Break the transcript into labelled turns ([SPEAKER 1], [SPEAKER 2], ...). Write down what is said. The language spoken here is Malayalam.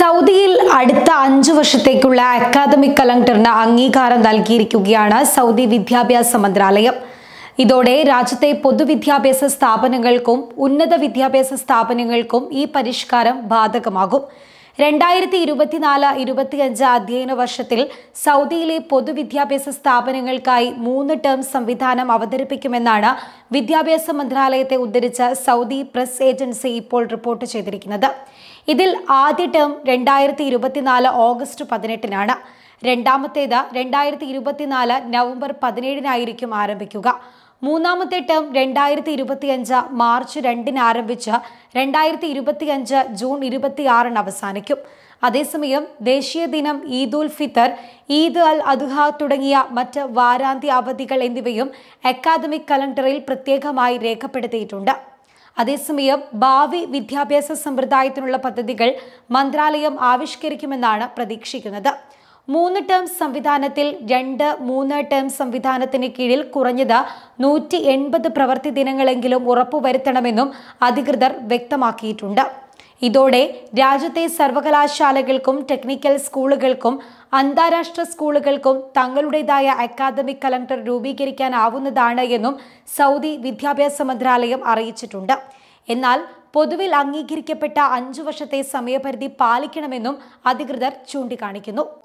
[SPEAKER 1] സൗദിയിൽ അടുത്ത അഞ്ചു വർഷത്തേക്കുള്ള അക്കാദമിക് കലണ്ടറിന് അംഗീകാരം നൽകിയിരിക്കുകയാണ് സൗദി വിദ്യാഭ്യാസ മന്ത്രാലയം ഇതോടെ രാജ്യത്തെ പൊതുവിദ്യാഭ്യാസ സ്ഥാപനങ്ങൾക്കും ഉന്നത വിദ്യാഭ്യാസ സ്ഥാപനങ്ങൾക്കും ഈ പരിഷ്കാരം ബാധകമാകും രണ്ടായിരത്തി ഇരുപത്തിനാല് ഇരുപത്തിയഞ്ച് അധ്യയന വർഷത്തിൽ സൗദിയിലെ പൊതുവിദ്യാഭ്യാസ സ്ഥാപനങ്ങൾക്കായി മൂന്ന് ടേം സംവിധാനം അവതരിപ്പിക്കുമെന്നാണ് വിദ്യാഭ്യാസ മന്ത്രാലയത്തെ ഉദ്ധരിച്ച സൗദി പ്രസ് ഏജൻസി ഇപ്പോൾ റിപ്പോർട്ട് ചെയ്തിരിക്കുന്നത് ഇതിൽ ആദ്യ ടേം രണ്ടായിരത്തി ഇരുപത്തിനാല് ഓഗസ്റ്റ് പതിനെട്ടിനാണ് രണ്ടാമത്തേത് രണ്ടായിരത്തി ഇരുപത്തിനാല് നവംബർ പതിനേഴിനായിരിക്കും ആരംഭിക്കുക മൂന്നാമത്തെ ടേം രണ്ടായിരത്തി ഇരുപത്തിയഞ്ച് മാർച്ച് രണ്ടിന് ആരംഭിച്ച് രണ്ടായിരത്തി ഇരുപത്തിയഞ്ച് ജൂൺ ഇരുപത്തിയാറിന് അവസാനിക്കും അതേസമയം ദേശീയ ദിനം ഈദ് ഉൽ ഫിത്തർ ഈദ് അൽ അദുഹ തുടങ്ങിയ മറ്റ് വാരാന്ത്യ അവധികൾ എന്നിവയും അക്കാദമിക് കലണ്ടറിൽ പ്രത്യേകമായി രേഖപ്പെടുത്തിയിട്ടുണ്ട് അതേസമയം ഭാവി വിദ്യാഭ്യാസ സമ്പ്രദായത്തിനുള്ള പദ്ധതികൾ മന്ത്രാലയം ആവിഷ്കരിക്കുമെന്നാണ് പ്രതീക്ഷിക്കുന്നത് മൂന്ന് ടേം സംവിധാനത്തിൽ രണ്ട് മൂന്ന് ടേം സംവിധാനത്തിന് കീഴിൽ കുറഞ്ഞത് നൂറ്റി എൺപത് പ്രവൃത്തി ദിനങ്ങളെങ്കിലും ഉറപ്പുവരുത്തണമെന്നും അധികൃതർ വ്യക്തമാക്കിയിട്ടുണ്ട് ഇതോടെ രാജ്യത്തെ സർവകലാശാലകൾക്കും ടെക്നിക്കൽ സ്കൂളുകൾക്കും അന്താരാഷ്ട്ര സ്കൂളുകൾക്കും തങ്ങളുടേതായ അക്കാദമിക് കലണ്ടർ രൂപീകരിക്കാനാവുന്നതാണ് എന്നും സൗദി വിദ്യാഭ്യാസ മന്ത്രാലയം അറിയിച്ചിട്ടുണ്ട് എന്നാൽ പൊതുവിൽ അംഗീകരിക്കപ്പെട്ട അഞ്ചു വർഷത്തെ സമയപരിധി പാലിക്കണമെന്നും അധികൃതർ ചൂണ്ടിക്കാണിക്കുന്നു